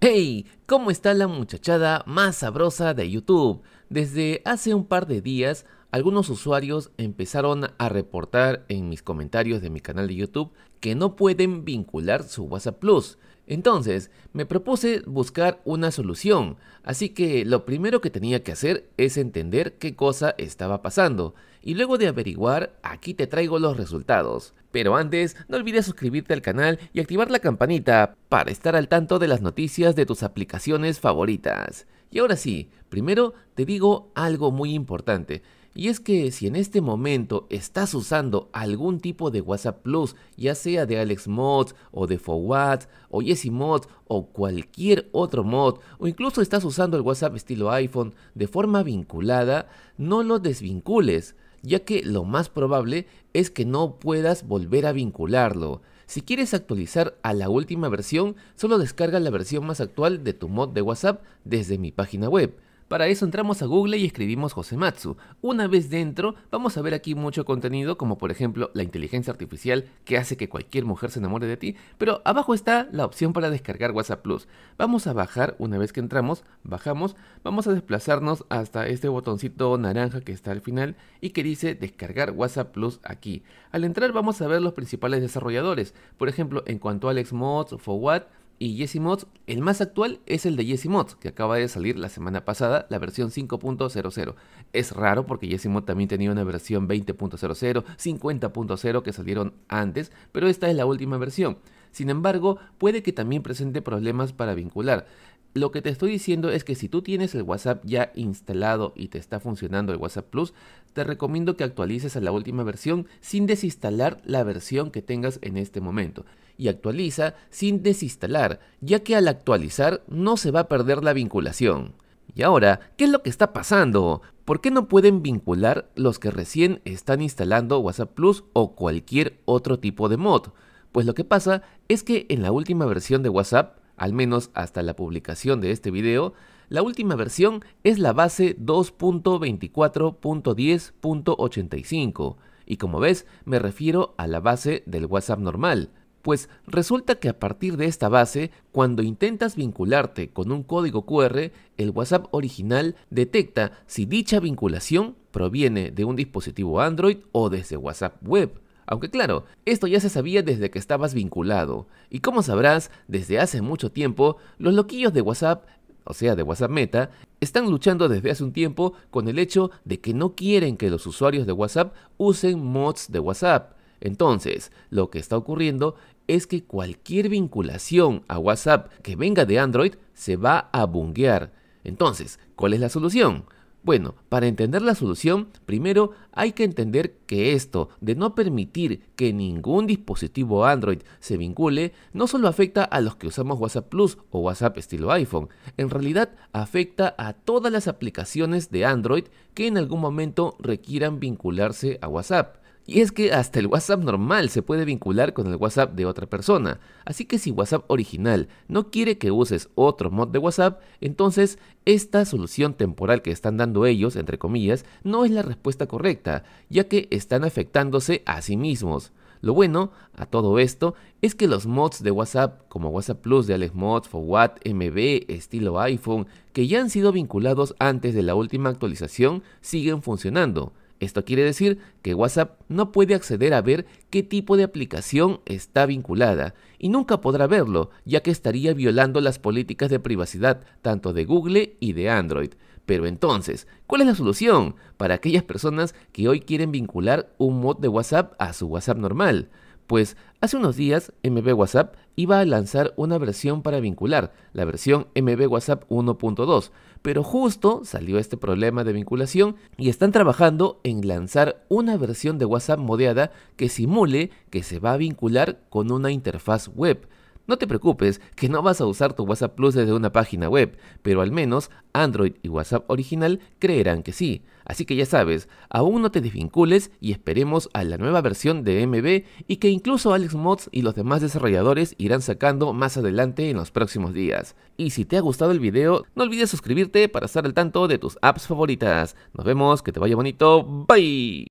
¡Hey! ¿Cómo está la muchachada más sabrosa de YouTube? Desde hace un par de días algunos usuarios empezaron a reportar en mis comentarios de mi canal de YouTube que no pueden vincular su WhatsApp Plus. Entonces, me propuse buscar una solución, así que lo primero que tenía que hacer es entender qué cosa estaba pasando, y luego de averiguar, aquí te traigo los resultados. Pero antes, no olvides suscribirte al canal y activar la campanita para estar al tanto de las noticias de tus aplicaciones favoritas. Y ahora sí, primero te digo algo muy importante, y es que si en este momento estás usando algún tipo de WhatsApp Plus, ya sea de Alex Mods o de Forward o Yesimods, Mods o cualquier otro mod, o incluso estás usando el WhatsApp estilo iPhone de forma vinculada, no lo desvincules, ya que lo más probable es que no puedas volver a vincularlo. Si quieres actualizar a la última versión, solo descarga la versión más actual de tu mod de WhatsApp desde mi página web para eso entramos a Google y escribimos Josematsu. Una vez dentro, vamos a ver aquí mucho contenido, como por ejemplo la inteligencia artificial que hace que cualquier mujer se enamore de ti, pero abajo está la opción para descargar WhatsApp Plus. Vamos a bajar, una vez que entramos, bajamos, vamos a desplazarnos hasta este botoncito naranja que está al final y que dice descargar WhatsApp Plus aquí. Al entrar vamos a ver los principales desarrolladores, por ejemplo en cuanto a Alex Mods, what y Jesse el más actual es el de Jesse que acaba de salir la semana pasada, la versión 5.00. Es raro porque Jesse también tenía una versión 20.00, 50.0 que salieron antes, pero esta es la última versión. Sin embargo, puede que también presente problemas para vincular. Lo que te estoy diciendo es que si tú tienes el WhatsApp ya instalado y te está funcionando el WhatsApp Plus, te recomiendo que actualices a la última versión sin desinstalar la versión que tengas en este momento. Y actualiza sin desinstalar, ya que al actualizar no se va a perder la vinculación. Y ahora, ¿qué es lo que está pasando? ¿Por qué no pueden vincular los que recién están instalando WhatsApp Plus o cualquier otro tipo de mod? Pues lo que pasa es que en la última versión de WhatsApp al menos hasta la publicación de este video, la última versión es la base 2.24.10.85 y como ves me refiero a la base del WhatsApp normal, pues resulta que a partir de esta base, cuando intentas vincularte con un código QR, el WhatsApp original detecta si dicha vinculación proviene de un dispositivo Android o desde WhatsApp Web. Aunque claro, esto ya se sabía desde que estabas vinculado. Y como sabrás, desde hace mucho tiempo, los loquillos de WhatsApp, o sea, de WhatsApp Meta, están luchando desde hace un tiempo con el hecho de que no quieren que los usuarios de WhatsApp usen mods de WhatsApp. Entonces, lo que está ocurriendo es que cualquier vinculación a WhatsApp que venga de Android se va a bungear. Entonces, ¿cuál es la solución? Bueno, para entender la solución, primero hay que entender que esto de no permitir que ningún dispositivo Android se vincule no solo afecta a los que usamos WhatsApp Plus o WhatsApp estilo iPhone, en realidad afecta a todas las aplicaciones de Android que en algún momento requieran vincularse a WhatsApp. Y es que hasta el WhatsApp normal se puede vincular con el WhatsApp de otra persona, así que si WhatsApp original no quiere que uses otro mod de WhatsApp, entonces esta solución temporal que están dando ellos, entre comillas, no es la respuesta correcta, ya que están afectándose a sí mismos. Lo bueno a todo esto es que los mods de WhatsApp, como WhatsApp Plus de Alex For What, MB, estilo iPhone, que ya han sido vinculados antes de la última actualización, siguen funcionando. Esto quiere decir que WhatsApp no puede acceder a ver qué tipo de aplicación está vinculada y nunca podrá verlo, ya que estaría violando las políticas de privacidad tanto de Google y de Android. Pero entonces, ¿cuál es la solución para aquellas personas que hoy quieren vincular un mod de WhatsApp a su WhatsApp normal? pues hace unos días MB WhatsApp iba a lanzar una versión para vincular, la versión MB WhatsApp 1.2, pero justo salió este problema de vinculación y están trabajando en lanzar una versión de WhatsApp modeada que simule que se va a vincular con una interfaz web. No te preocupes, que no vas a usar tu WhatsApp Plus desde una página web, pero al menos Android y WhatsApp original creerán que sí. Así que ya sabes, aún no te desvincules y esperemos a la nueva versión de MB y que incluso Alex Mods y los demás desarrolladores irán sacando más adelante en los próximos días. Y si te ha gustado el video, no olvides suscribirte para estar al tanto de tus apps favoritas. Nos vemos, que te vaya bonito, bye.